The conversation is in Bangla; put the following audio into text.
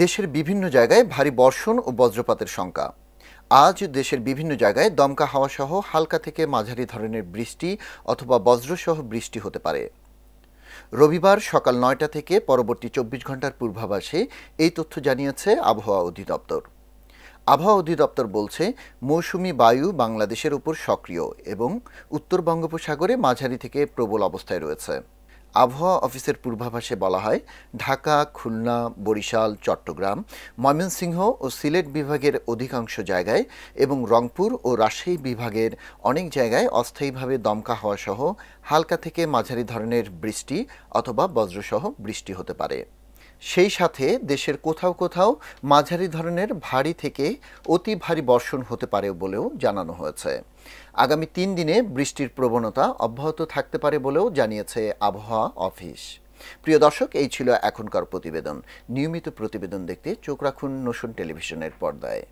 দেশের বিভিন্ন জায়গায় ভারী বর্ষণ ও বজ্রপাতের শঙ্কা আজ দেশের বিভিন্ন জায়গায় দমকা হাওয়াসহ হালকা থেকে মাঝারি ধরনের বৃষ্টি অথবা বজ্রসহ বৃষ্টি হতে পারে রবিবার সকাল নয়টা থেকে পরবর্তী চব্বিশ ঘন্টার পূর্বাভাসে এই তথ্য জানিয়েছে আবহাওয়া অধিদপ্তর আবহাওয়া অধিদপ্তর বলছে মৌসুমি বায়ু বাংলাদেশের উপর সক্রিয় এবং উত্তর বঙ্গোপসাগরে মাঝারি থেকে প্রবল অবস্থায় রয়েছে আবহাওয়া অফিসের পূর্বাভাসে বলা হয় ঢাকা খুলনা বরিশাল চট্টগ্রাম ময়মনসিংহ ও সিলেট বিভাগের অধিকাংশ জায়গায় এবং রংপুর ও রাজশাহী বিভাগের অনেক জায়গায় অস্থায়ীভাবে দমকা হওয়াসহ হালকা থেকে মাঝারি ধরনের বৃষ্টি অথবা বজ্রসহ বৃষ্টি হতে পারে সেই সাথে দেশের কোথাও কোথাও মাঝারি ধরনের ভারী থেকে অতি ভারী বর্ষণ হতে পারে বলেও জানানো হয়েছে আগামী তিন দিনে বৃষ্টির প্রবণতা অব্যাহত থাকতে পারে বলেও জানিয়েছে আবহাওয়া অফিস প্রিয় দর্শক এই ছিল এখনকার প্রতিবেদন নিয়মিত প্রতিবেদন দেখতে চোখ রাখুন নসুন টেলিভিশনের পর্দায়